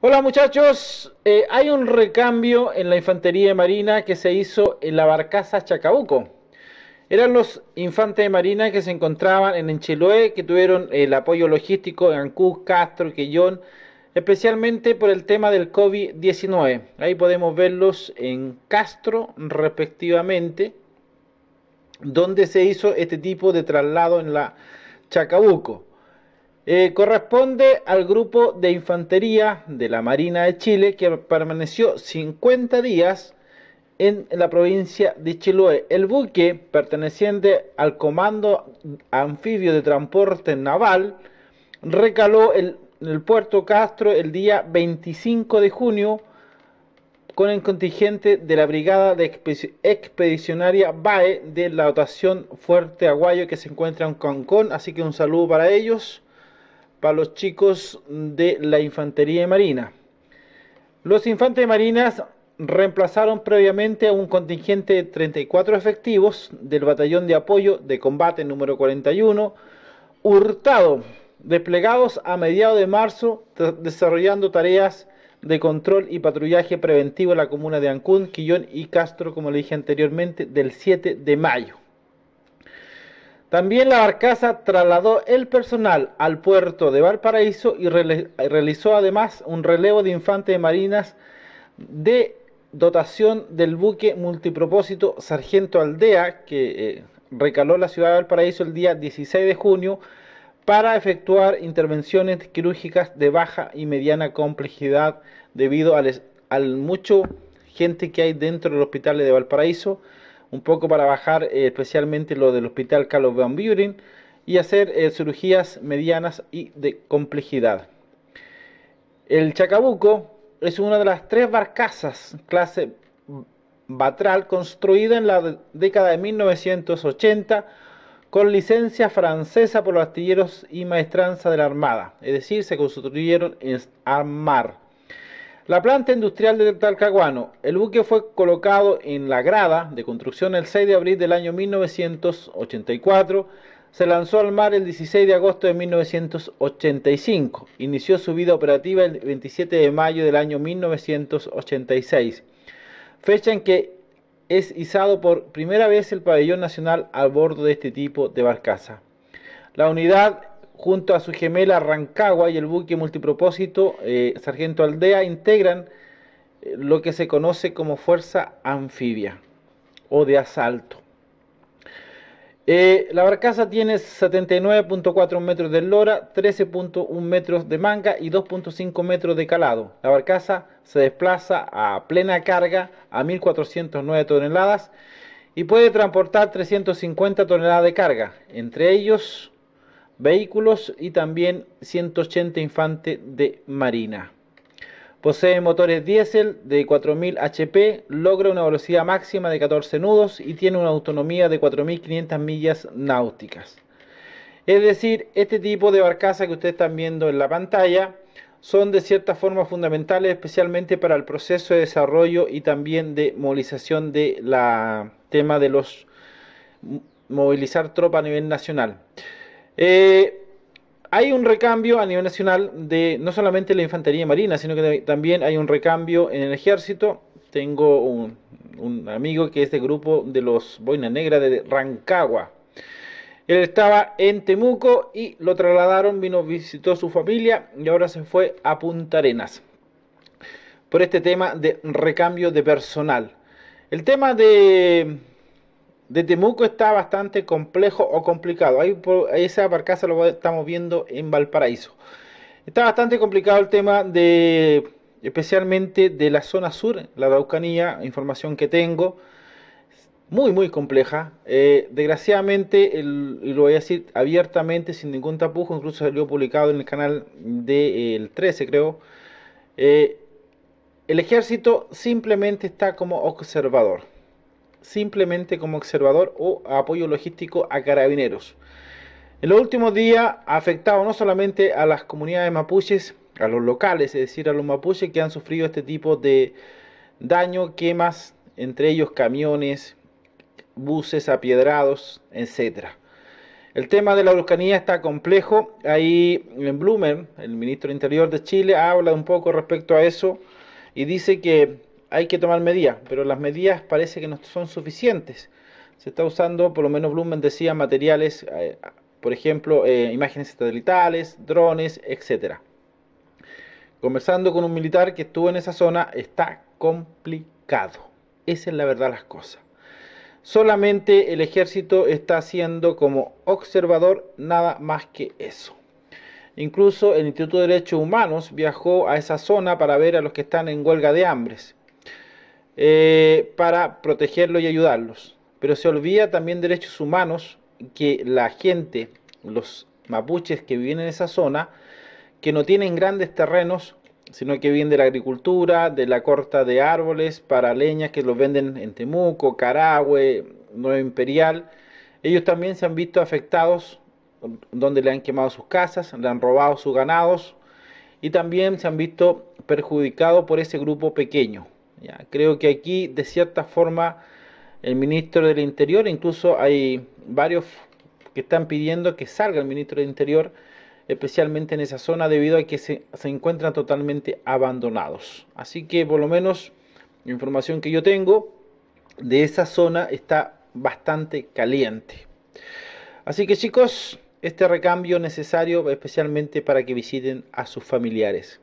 Hola muchachos, eh, hay un recambio en la infantería de marina que se hizo en la barcaza Chacabuco. Eran los infantes de marina que se encontraban en Enchiloé, que tuvieron el apoyo logístico en Ancú, Castro, Quellón, especialmente por el tema del COVID-19. Ahí podemos verlos en Castro respectivamente, donde se hizo este tipo de traslado en la Chacabuco. Eh, corresponde al grupo de infantería de la Marina de Chile que permaneció 50 días en la provincia de Chiloé. El buque, perteneciente al Comando Anfibio de Transporte Naval, recaló el, puerto Castro el día 25 de junio con el contingente de la Brigada de Expedicionaria BAE de la dotación Fuerte Aguayo que se encuentra en Cancún. Así que un saludo para ellos para los chicos de la Infantería de Marina. Los infantes de marinas reemplazaron previamente a un contingente de 34 efectivos del Batallón de Apoyo de Combate número 41, hurtado, desplegados a mediados de marzo desarrollando tareas de control y patrullaje preventivo en la comuna de Ancún, Quillón y Castro, como le dije anteriormente, del 7 de mayo. También la barcaza trasladó el personal al puerto de Valparaíso y realizó además un relevo de infantes de marinas de dotación del buque multipropósito Sargento Aldea, que eh, recaló la ciudad de Valparaíso el día 16 de junio para efectuar intervenciones quirúrgicas de baja y mediana complejidad debido al mucho gente que hay dentro del hospital de Valparaíso un poco para bajar eh, especialmente lo del hospital Carlos Van Buren y hacer eh, cirugías medianas y de complejidad. El Chacabuco es una de las tres barcazas clase Batral construida en la década de 1980 con licencia francesa por los astilleros y maestranza de la Armada, es decir, se construyeron en Armar la planta industrial de Talcahuano. El buque fue colocado en la grada de construcción el 6 de abril del año 1984. Se lanzó al mar el 16 de agosto de 1985. Inició su vida operativa el 27 de mayo del año 1986, fecha en que es izado por primera vez el pabellón nacional a bordo de este tipo de barcaza. La unidad junto a su gemela Rancagua y el buque multipropósito eh, Sargento Aldea integran eh, lo que se conoce como fuerza anfibia o de asalto. Eh, la barcaza tiene 79.4 metros de lora, 13.1 metros de manga y 2.5 metros de calado. La barcaza se desplaza a plena carga a 1.409 toneladas y puede transportar 350 toneladas de carga, entre ellos vehículos y también 180 infantes de Marina. Posee motores diésel de 4000 HP, logra una velocidad máxima de 14 nudos y tiene una autonomía de 4500 millas náuticas. Es decir, este tipo de barcaza que ustedes están viendo en la pantalla son de cierta forma fundamentales, especialmente para el proceso de desarrollo y también de movilización de la tema de los movilizar tropa a nivel nacional. Eh, hay un recambio a nivel nacional de no solamente la infantería marina, sino que también hay un recambio en el ejército. Tengo un, amigo que es de grupo de los Boina Negra de Rancagua. Él estaba en Temuco y lo trasladaron, vino, visitó su familia y ahora se fue a Punta Arenas por este tema de recambio de personal. El tema de de Temuco está bastante complejo o complicado. Ahí, esa barcaza lo estamos viendo en Valparaíso. Está bastante complicado el tema de, especialmente de la zona sur, la Araucanía, información que tengo, muy, muy compleja. Eh, desgraciadamente, y lo voy a decir abiertamente, sin ningún tapujo, incluso salió publicado en el canal del de, 13, eh, creo. Eh, el ejército simplemente está como observador simplemente como observador o apoyo logístico a carabineros. En los últimos días ha afectado no solamente a las comunidades mapuches, a los locales, es decir, a los mapuches que han sufrido este tipo de daño, quemas, entre ellos camiones, buses apiedrados, etc. El tema de la vulcanía está complejo. Ahí en Blumen, el ministro de Interior de Chile, habla un poco respecto a eso y dice que hay que tomar medidas, pero las medidas parece que no son suficientes. Se está usando, por lo menos Blumen decía, materiales, eh, por ejemplo, eh, imágenes satelitales, drones, etc. Conversando con un militar que estuvo en esa zona, está complicado. Esa es la verdad las cosas. Solamente el ejército está haciendo como observador nada más que eso. Incluso el Instituto de Derechos Humanos viajó a esa zona para ver a los que están en huelga de hambres. Eh, para protegerlos y ayudarlos. Pero se olvida también derechos humanos que la gente, los mapuches que viven en esa zona, que no tienen grandes terrenos, sino que viven de la agricultura, de la corta de árboles para leña que los venden en Temuco, Carahue, Nueva Imperial. Ellos también se han visto afectados donde le han quemado sus casas, le han robado sus ganados y también se han visto perjudicados por ese grupo pequeño, creo que aquí, de cierta forma, el ministro del Interior, incluso hay varios que están pidiendo que salga el ministro del Interior, especialmente en esa zona, debido a que se, se encuentran totalmente abandonados. Así que, por lo menos, la información que yo tengo de esa zona está bastante caliente. Así que, chicos, este recambio necesario especialmente para que visiten a sus familiares.